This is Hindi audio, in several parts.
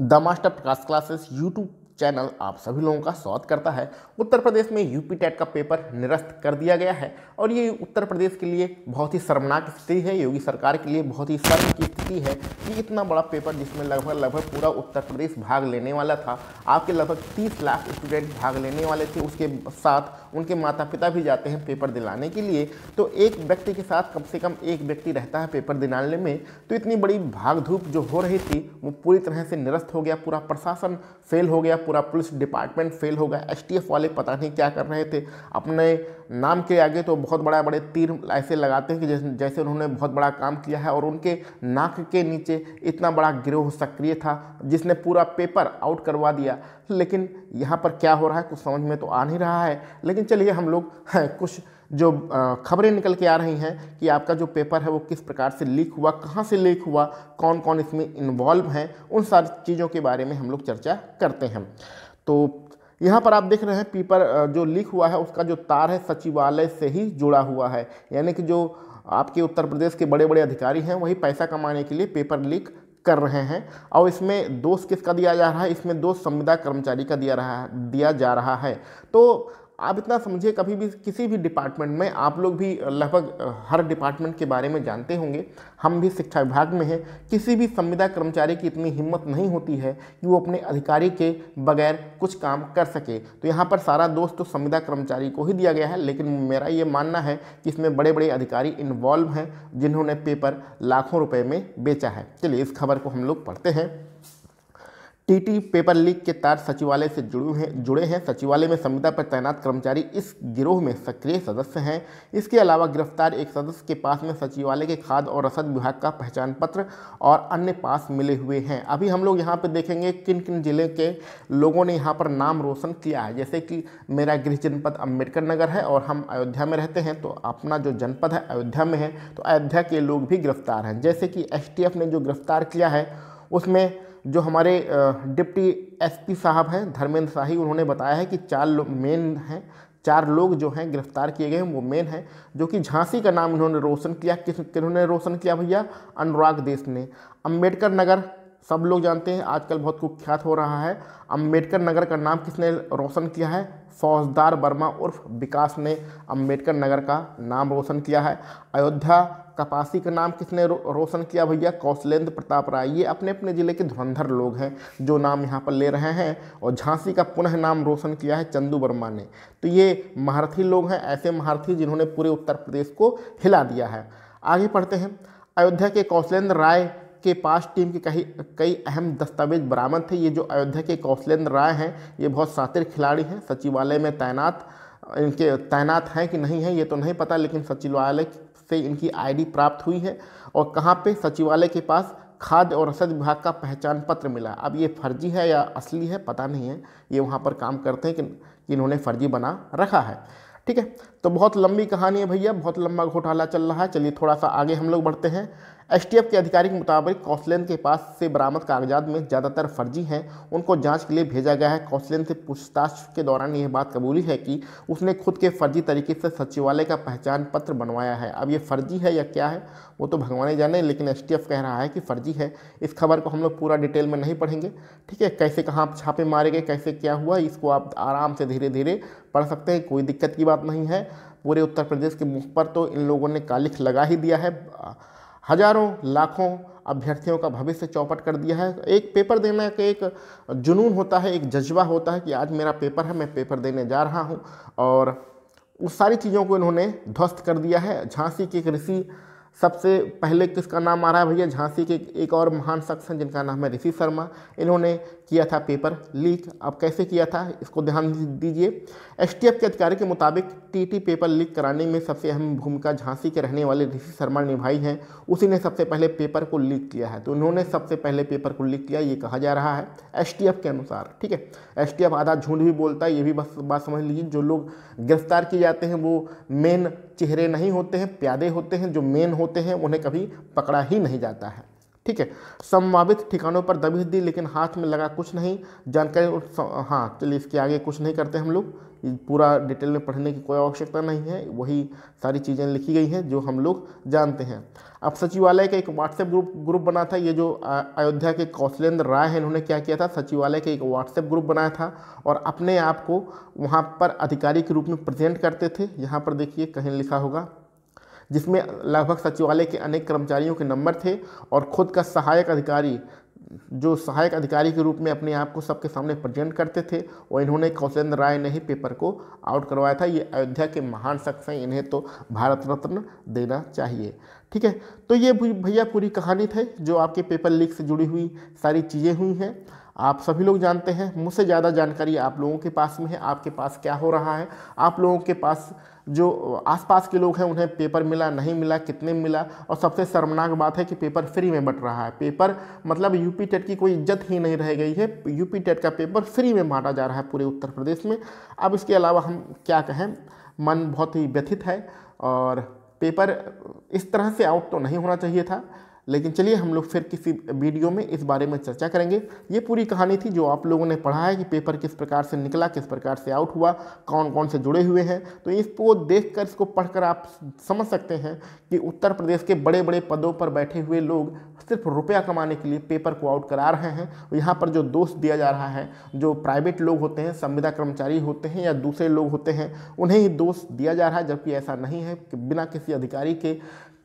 the master Prakash classes YouTube channel आप सभी लोगों का स्वागत करता है उत्तर प्रदेश में यूपी टेट का पेपर निरस्त कर दिया गया है और ये उत्तर प्रदेश के लिए बहुत ही शर्मनाक स्थिति है योगी सरकार के लिए बहुत ही शर्म की स्थिति है कि इतना बड़ा पेपर जिसमें लगभग लगभग पूरा उत्तर प्रदेश भाग लेने वाला था आपके लगभग तीस लाख स्टूडेंट भाग लेने वाले थे उसके साथ उनके माता पिता भी जाते हैं पेपर दिलाने के लिए तो एक व्यक्ति के साथ कम से कम एक व्यक्ति रहता है पेपर दिलाने में तो इतनी बड़ी भाग धूप जो हो रही थी वो पूरी तरह से निरस्त हो गया पूरा प्रशासन फेल हो गया पूरा पुलिस डिपार्टमेंट फेल हो गया एस वाले पता नहीं क्या कर रहे थे अपने नाम के आगे तो बहुत बड़ा बड़े तीर ऐसे लगाते हैं कि जैसे उन्होंने बहुत बड़ा काम किया है और उनके नाक के नीचे इतना बड़ा गिरोह सक्रिय था जिसने पूरा पेपर आउट करवा दिया लेकिन यहाँ पर क्या हो रहा है कुछ समझ में तो आ नहीं रहा है लेकिन चलिए हम लोग कुछ जो खबरें निकल के आ रही हैं कि आपका जो पेपर है वो किस प्रकार से लीक हुआ कहाँ से लीक हुआ कौन कौन इसमें इन्वॉल्व हैं उन सारी चीज़ों के बारे में हम लोग चर्चा करते हैं तो यहाँ पर आप देख रहे हैं पेपर जो लीक हुआ है उसका जो तार है सचिवालय से ही जुड़ा हुआ है यानी कि जो आपके उत्तर प्रदेश के बड़े बड़े अधिकारी हैं वही पैसा कमाने के लिए पेपर लीक कर रहे हैं और इसमें दोष किसका दिया जा रहा है इसमें दोष संविदा कर्मचारी का दिया रहा है दिया जा रहा है तो आप इतना समझिए कभी भी किसी भी डिपार्टमेंट में आप लोग भी लगभग हर डिपार्टमेंट के बारे में जानते होंगे हम भी शिक्षा विभाग में हैं किसी भी संविदा कर्मचारी की इतनी हिम्मत नहीं होती है कि वो अपने अधिकारी के बगैर कुछ काम कर सके तो यहाँ पर सारा दोस्त तो संविदा कर्मचारी को ही दिया गया है लेकिन मेरा ये मानना है कि इसमें बड़े बड़े अधिकारी इन्वॉल्व हैं जिन्होंने पेपर लाखों रुपये में बेचा है चलिए इस खबर को हम लोग पढ़ते हैं टीटी पेपर लीक के तार सचिवालय से जुड़े हैं जुड़े हैं सचिवालय में संविदा पर तैनात कर्मचारी इस गिरोह में सक्रिय सदस्य हैं इसके अलावा गिरफ्तार एक सदस्य के पास में सचिवालय के खाद और रसद विभाग का पहचान पत्र और अन्य पास मिले हुए हैं अभी हम लोग यहाँ पर देखेंगे किन किन जिले के लोगों ने यहाँ पर नाम रोशन किया है जैसे कि मेरा गृह जनपद अम्बेडकर नगर है और हम अयोध्या में रहते हैं तो अपना जो जनपद है अयोध्या में है तो अयोध्या के लोग भी गिरफ्तार हैं जैसे कि एस ने जो गिरफ्तार किया है उसमें जो हमारे डिप्टी एसपी साहब हैं धर्मेंद्र शाही उन्होंने बताया है कि चार लोग मेन हैं चार लोग जो हैं गिरफ्तार किए गए हैं वो मेन हैं जो कि झांसी का नाम इन्होंने रोशन किया किस किन्होंने रोशन किया भैया अनुराग देश ने अम्बेडकर नगर सब लोग जानते हैं आजकल बहुत कुख्यात हो रहा है अम्बेडकर नगर का नाम किसने रोशन किया है फौजदार वर्मा उर्फ विकास ने अम्बेडकर नगर का नाम रोशन किया है अयोध्या कपासी का नाम किसने रो, रोशन किया भैया कौशलेंद्र प्रताप राय ये अपने अपने ज़िले के धुरंधर लोग हैं जो नाम यहाँ पर ले रहे हैं और झांसी का पुनः नाम रोशन किया है चंदू वर्मा ने तो ये महारथी लोग हैं ऐसे महारथी जिन्होंने पूरे उत्तर प्रदेश को हिला दिया है आगे पढ़ते हैं अयोध्या के कौशलेंद्र राय के पास टीम के कई कई अहम दस्तावेज बरामद थे ये जो अयोध्या के कौशलेंद्र राय हैं ये बहुत सातिर खिलाड़ी हैं सचिवालय में तैनात इनके तैनात हैं कि नहीं है ये तो नहीं पता लेकिन सचिवालय से इनकी आईडी प्राप्त हुई है और कहाँ पे सचिवालय के पास खाद्य और रसद विभाग का पहचान पत्र मिला अब ये फर्जी है या असली है पता नहीं है ये वहाँ पर काम करते हैं कि इन्होंने फर्जी बना रखा है ठीक है तो बहुत लंबी कहानी है भैया बहुत लंबा घोटाला चल रहा है चलिए थोड़ा सा आगे हम लोग बढ़ते हैं एसटीएफ के अधिकारी के मुताबिक कौसलैन के पास से बरामद कागजात में ज़्यादातर फर्जी हैं उनको जांच के लिए भेजा गया है कौसलैन से पूछताछ के दौरान यह बात कबूली है कि उसने खुद के फर्जी तरीके से सचिवालय का पहचान पत्र बनवाया है अब ये फर्जी है या क्या है वो तो भगवान जाने लेकिन एस कह रहा है कि फर्जी है इस खबर को हम लोग पूरा डिटेल में नहीं पढ़ेंगे ठीक है कैसे कहाँ आप छापे मारे गए कैसे क्या हुआ इसको आप आराम से धीरे धीरे पढ़ सकते हैं कोई दिक्कत की बात नहीं है पूरे उत्तर प्रदेश के मुख पर तो इन लोगों ने कालिख लगा ही दिया है हजारों लाखों अभ्यर्थियों का भविष्य चौपट कर दिया है एक पेपर देने का एक जुनून होता है एक जज्बा होता है कि आज मेरा पेपर है मैं पेपर देने जा रहा हूँ और उस सारी चीज़ों को इन्होंने ध्वस्त कर दिया है झांसी के एक ऋषि सबसे पहले किसका नाम आ रहा है भैया झांसी के एक और महान शख्स हैं जिनका नाम है ऋषि शर्मा इन्होंने किया था पेपर लीक अब कैसे किया था इसको ध्यान दीजिए एसटीएफ के अधिकारी के मुताबिक टीटी पेपर लीक कराने में सबसे अहम भूमिका झांसी के रहने वाले ऋषि शर्मा निभाई हैं उसी ने सबसे पहले पेपर को लीक किया है तो उन्होंने सबसे पहले पेपर को लीक किया ये कहा जा रहा है एस के अनुसार ठीक है एस आधा झूठ भी बोलता है ये भी बस बात समझ लीजिए जो लोग गिरफ्तार किए जाते हैं वो मेन चेहरे नहीं होते हैं प्यादे होते हैं जो मेन होते होते हैं उन्हें कभी पकड़ा ही नहीं जाता है ठीक है संभावित ठिकानों पर दबिश दी लेकिन हाथ में लगा कुछ नहीं जानकारी हाँ चलिए इसके आगे कुछ नहीं करते हम लोग पूरा डिटेल में पढ़ने की कोई आवश्यकता नहीं है वही सारी चीज़ें लिखी गई हैं जो हम लोग जानते हैं अब सचिवालय का एक व्हाट्सएप ग्रुप ग्रुप बना था ये जो अयोध्या के कौशलेंद्र राय हैं इन्होंने क्या किया था सचिवालय का एक व्हाट्सएप ग्रुप बनाया था और अपने आप को वहाँ पर अधिकारी के रूप में प्रेजेंट करते थे यहाँ पर देखिए कहीं लिखा होगा जिसमें लगभग सचिवालय के अनेक कर्मचारियों के नंबर थे और खुद का सहायक अधिकारी जो सहायक अधिकारी के रूप में अपने आप को सबके सामने प्रेजेंट करते थे और इन्होंने कौशेंद्र राय ने ही पेपर को आउट करवाया था ये अयोध्या के महान शख्स हैं इन्हें तो भारत रत्न देना चाहिए ठीक है तो ये भैया पूरी कहानी थी जो आपके पेपर लीक से जुड़ी हुई सारी चीज़ें हुई हैं आप सभी लोग जानते हैं मुझसे ज़्यादा जानकारी आप लोगों के पास में है आपके पास क्या हो रहा है आप लोगों के पास जो आसपास के लोग हैं उन्हें पेपर मिला नहीं मिला कितने मिला और सबसे शर्मनाक बात है कि पेपर फ्री में बट रहा है पेपर मतलब यूपी टेट की कोई इज्जत ही नहीं रह गई है यूपी टेट का पेपर फ्री में बांटा जा रहा है पूरे उत्तर प्रदेश में अब इसके अलावा हम क्या कहें मन बहुत ही व्यथित है और पेपर इस तरह से आउट तो नहीं होना चाहिए था लेकिन चलिए हम लोग फिर किसी वीडियो में इस बारे में चर्चा करेंगे ये पूरी कहानी थी जो आप लोगों ने पढ़ा है कि पेपर किस प्रकार से निकला किस प्रकार से आउट हुआ कौन कौन से जुड़े हुए हैं तो इसको देख कर इसको पढ़ कर आप समझ सकते हैं कि उत्तर प्रदेश के बड़े बड़े पदों पर बैठे हुए लोग सिर्फ रुपया कमाने के लिए पेपर को आउट करा रहे हैं यहाँ पर जो दोष दिया जा रहा है जो प्राइवेट लोग होते हैं संविदा कर्मचारी होते हैं या दूसरे लोग होते हैं उन्हें ही दोष दिया जा रहा है जबकि ऐसा नहीं है कि बिना किसी अधिकारी के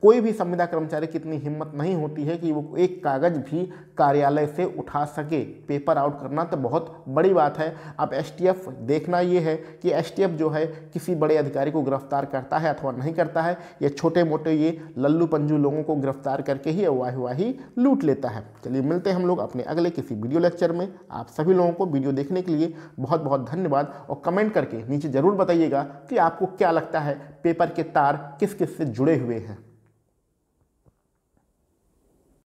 कोई भी संविदा कर्मचारी की इतनी हिम्मत नहीं होती है कि वो एक कागज़ भी कार्यालय से उठा सके पेपर आउट करना तो बहुत बड़ी बात है अब एसटीएफ देखना ये है कि एसटीएफ जो है किसी बड़े अधिकारी को गिरफ्तार करता है अथवा नहीं करता है या छोटे मोटे ये लल्लू पंजू लोगों को गिरफ्तार करके ही अवाही वाही लूट लेता है चलिए मिलते हैं हम लोग अपने अगले किसी वीडियो लेक्चर में आप सभी लोगों को वीडियो देखने के लिए बहुत बहुत धन्यवाद और कमेंट करके नीचे ज़रूर बताइएगा कि आपको क्या लगता है पेपर के तार किस किस से जुड़े हुए हैं